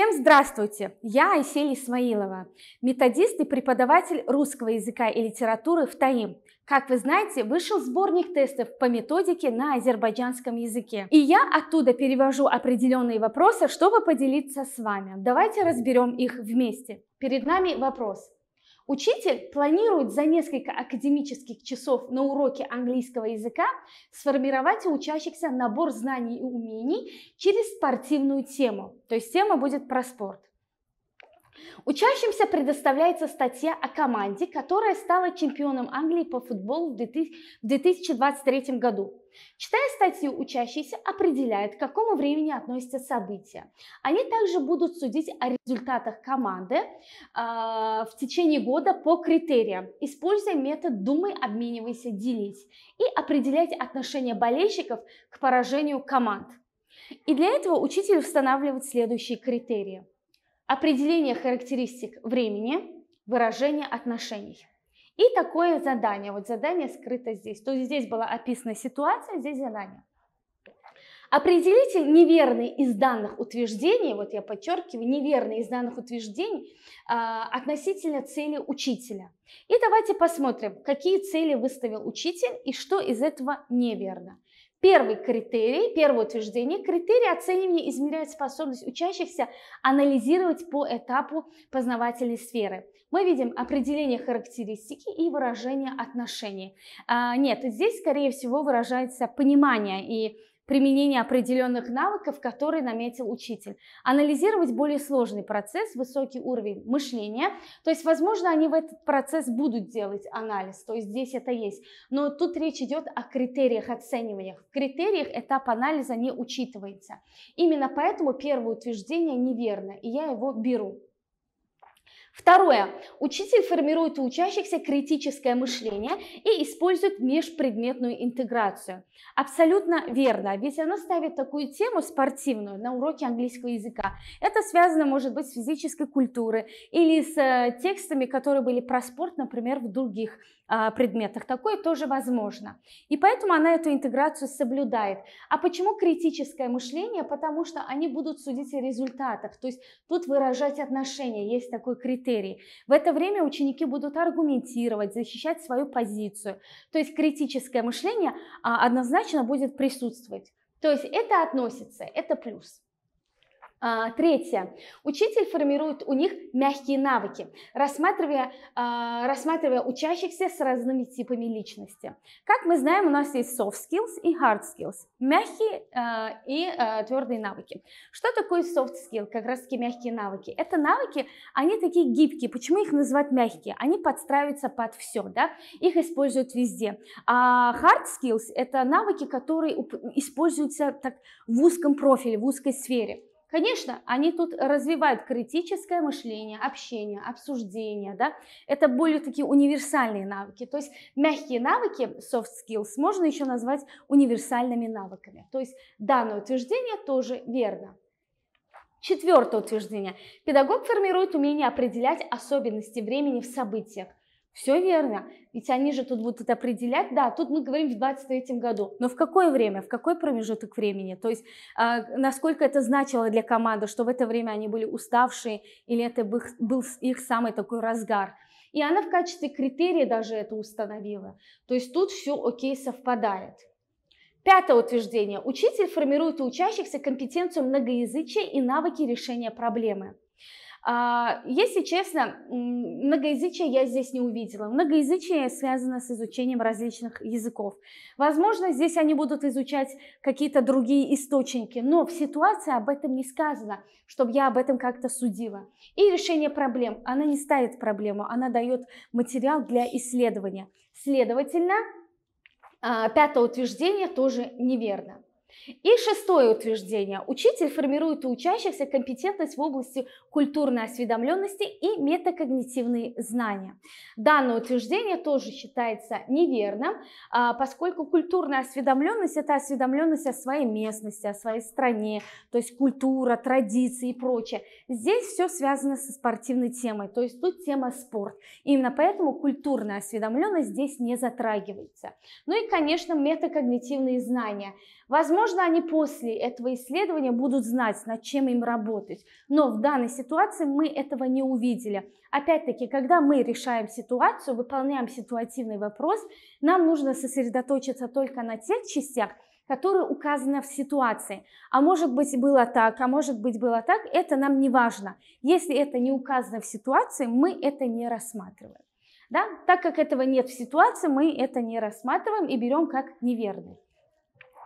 Всем здравствуйте! Я Айсель Исмаилова, методист и преподаватель русского языка и литературы в ТАИМ. Как вы знаете, вышел сборник тестов по методике на азербайджанском языке. И я оттуда перевожу определенные вопросы, чтобы поделиться с вами. Давайте разберем их вместе. Перед нами вопрос. Учитель планирует за несколько академических часов на уроке английского языка сформировать у учащихся набор знаний и умений через спортивную тему, то есть тема будет про спорт. Учащимся предоставляется статья о команде, которая стала чемпионом Англии по футболу в 2023 году. Читая статью, учащийся определяет, к какому времени относятся события. Они также будут судить о результатах команды э, в течение года по критериям, используя метод «думай, обменивайся, делись» и определять отношение болельщиков к поражению команд. И для этого учитель устанавливает следующие критерии. Определение характеристик времени, выражение отношений. И такое задание, вот задание скрыто здесь. То есть здесь была описана ситуация, здесь задание. Определите неверные из данных утверждений, вот я подчеркиваю, неверные из данных утверждений э, относительно цели учителя. И давайте посмотрим, какие цели выставил учитель и что из этого неверно. Первый критерий, первое утверждение, критерий оценивания измеряет способность учащихся анализировать по этапу познавательной сферы мы видим определение характеристики и выражение отношений. А, нет, здесь, скорее всего, выражается понимание и применение определенных навыков, которые наметил учитель. Анализировать более сложный процесс, высокий уровень мышления. То есть, возможно, они в этот процесс будут делать анализ, то есть здесь это есть. Но тут речь идет о критериях оценивания. В критериях этап анализа не учитывается. Именно поэтому первое утверждение неверно, и я его беру. Второе. Учитель формирует у учащихся критическое мышление и использует межпредметную интеграцию. Абсолютно верно, ведь она ставит такую тему спортивную на уроке английского языка. Это связано, может быть, с физической культурой или с э, текстами, которые были про спорт, например, в других а, предметах. Такое тоже возможно. И поэтому она эту интеграцию соблюдает. А почему критическое мышление? Потому что они будут судить о результатах. То есть тут выражать отношения. Есть такой критерий критерии. В это время ученики будут аргументировать, защищать свою позицию. То есть критическое мышление а, однозначно будет присутствовать. То есть это относится, это плюс. А, третье. Учитель формирует у них мягкие навыки, рассматривая, а, рассматривая учащихся с разными типами личности. Как мы знаем, у нас есть soft skills и hard skills. Мягкие а, и твердые навыки. Что такое soft skill? Как раз таки мягкие навыки. Это навыки, они такие гибкие. Почему их называть мягкие? Они подстраиваются под все, да? Их используют везде. А hard skills – это навыки, которые используются так в узком профиле, в узкой сфере. Конечно, они тут развивают критическое мышление, общение, обсуждение, да. Это более такие универсальные навыки. То есть мягкие навыки, soft skills, можно еще назвать универсальными навыками. То есть данное утверждение тоже верно. Четвертое утверждение. Педагог формирует умение определять особенности времени в событиях, все верно. Ведь они же тут будут определять, да, тут мы говорим в 2023 году, но в какое время, в какой промежуток времени, то есть э, насколько это значило для команды, что в это время они были уставшие, или это был их самый такой разгар. И она в качестве критерия даже это установила. То есть тут все окей совпадает. Пятое утверждение. Учитель формирует у учащихся компетенцию многоязычия и навыки решения проблемы. А, если честно, многоязычие я здесь не увидела. Многоязычие связано с изучением различных языков. Возможно, здесь они будут изучать какие-то другие источники, но в ситуации об этом не сказано, чтобы я об этом как-то судила. И решение проблем. Она не ставит проблему, она дает материал для исследования. Следовательно, а, пятое утверждение тоже неверно. И шестое утверждение. Учитель формирует у учащихся компетентность в области культурной осведомленности и метакогнитивные знания. Данное утверждение тоже считается неверным, а, поскольку культурная осведомленность – это осведомленность о своей местности, о своей стране, то есть культура, традиции и прочее. Здесь все связано со спортивной темой, то есть тут тема спорт. Именно поэтому культурная осведомленность здесь не затрагивается. Ну и, конечно, метакогнитивные знания. Возможно, Возможно, они после этого исследования будут знать, над чем им работать. Но в данной ситуации мы этого не увидели. Опять-таки, когда мы решаем ситуацию, выполняем ситуативный вопрос, нам нужно сосредоточиться только на тех частях, которые указаны в ситуации. А может быть было так, а может быть было так, это нам не важно. Если это не указано в ситуации, мы это не рассматриваем. Да? Так как этого нет в ситуации, мы это не рассматриваем и берем как неверный.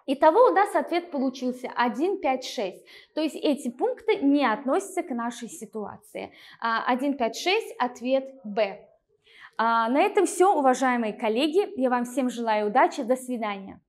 Итого у нас ответ получился 1, 5, 6. То есть эти пункты не относятся к нашей ситуации. 1, 5, 6, ответ Б. А, на этом все, уважаемые коллеги. Я вам всем желаю удачи. До свидания.